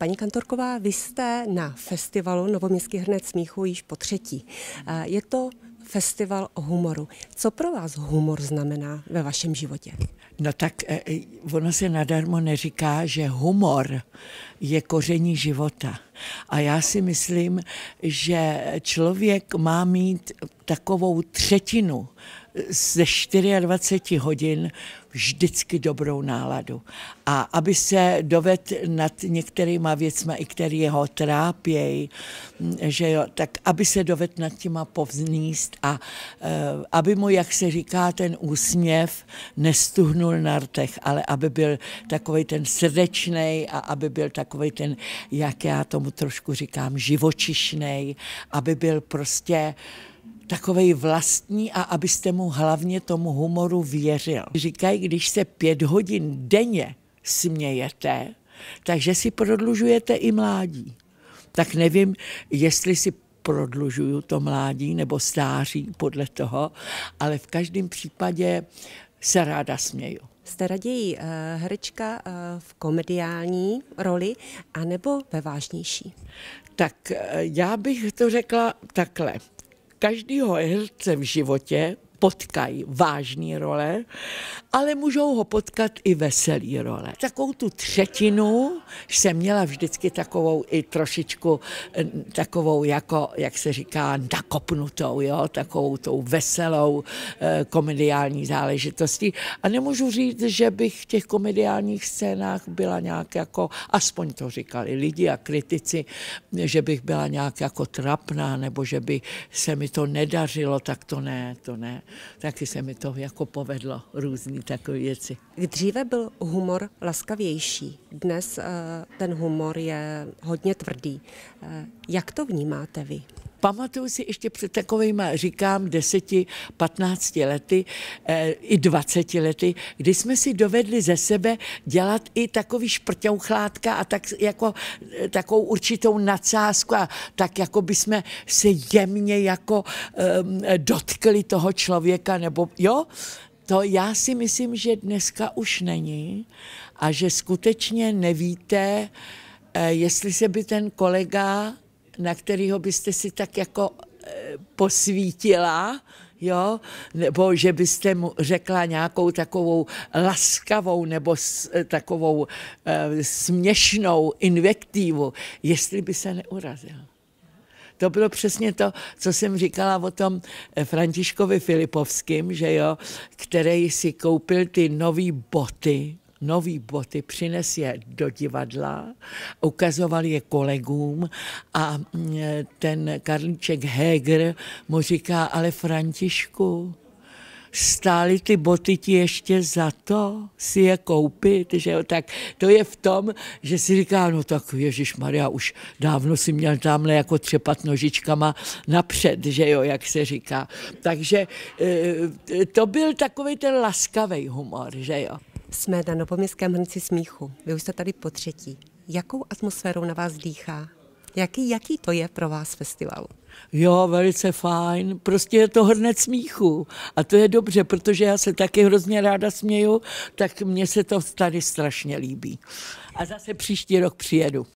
Paní Kantorková, vy jste na festivalu Novoměstský hrnec smíchu již po třetí. Je to festival o humoru. Co pro vás humor znamená ve vašem životě? No tak e, e, ono se nadarmo neříká, že humor je koření života. A já si myslím, že člověk má mít takovou třetinu ze 24 hodin vždycky dobrou náladu. A aby se doved nad některýma věcma, i který ho trápějí, že jo, tak aby se doved nad těma povzníst a e, aby mu, jak se říká, ten úsměv nestuhnul na rtech, ale aby byl takový ten srdečný a aby byl tak takový ten, jak já tomu trošku říkám, živočišnej, aby byl prostě takovej vlastní a abyste mu hlavně tomu humoru věřil. Říkají, když se pět hodin denně smějete, takže si prodlužujete i mládí. Tak nevím, jestli si prodlužuju to mládí nebo stáří podle toho, ale v každém případě se ráda směju. Jste raději uh, herečka uh, v komediální roli anebo ve vážnější? Tak eh, já bych to řekla takhle. Každýho herce v životě potkají vážné role, ale můžou ho potkat i veselý role. Takovou tu třetinu jsem měla vždycky takovou i trošičku eh, takovou jako, jak se říká, nakopnutou, jo? takovou tou veselou eh, komediální záležitostí. A nemůžu říct, že bych v těch komediálních scénách byla nějak jako, aspoň to říkali lidi a kritici, že bych byla nějak jako trapná, nebo že by se mi to nedařilo, tak to ne, to ne taky se mi to jako povedlo, různé takové věci. Dříve byl humor laskavější, dnes eh, ten humor je hodně tvrdý. Eh, jak to vnímáte vy? Pamatuju si ještě před takovými, říkám, deseti, patnácti lety, e, i dvaceti lety, kdy jsme si dovedli ze sebe dělat i takový šprťouchlátka a tak jako eh, takovou určitou nadsázku a tak jako by jsme se jemně jako e, dotkli toho člověka nebo jo, to já si myslím, že dneska už není a že skutečně nevíte, eh, jestli se by ten kolega na kterého byste si tak jako e, posvítila, jo, nebo že byste mu řekla nějakou takovou laskavou nebo s, e, takovou e, směšnou invektivu, jestli by se neurazil. To bylo přesně to, co jsem říkala o tom e, Františkovi Filipovským, že jo, který si koupil ty nové boty, nový boty, přines je do divadla, ukazoval je kolegům a mm, ten Karlíček Heger mu říká, ale Františku, stály ty boty ti ještě za to si je koupit, že jo? tak to je v tom, že si říká, no tak Ježíš Maria, už dávno si měl tamhle jako třepat nožičkama napřed, že jo, jak se říká. Takže eh, to byl takový ten laskavý humor, že jo. Jsme na Novoměstském hrnci smíchu. Vy už jste tady po třetí. Jakou atmosférou na vás dýchá? Jaký, jaký to je pro vás festival? Jo, velice fajn. Prostě je to hrnec smíchu. A to je dobře, protože já se taky hrozně ráda směju, tak mně se to tady strašně líbí. A zase příští rok přijedu.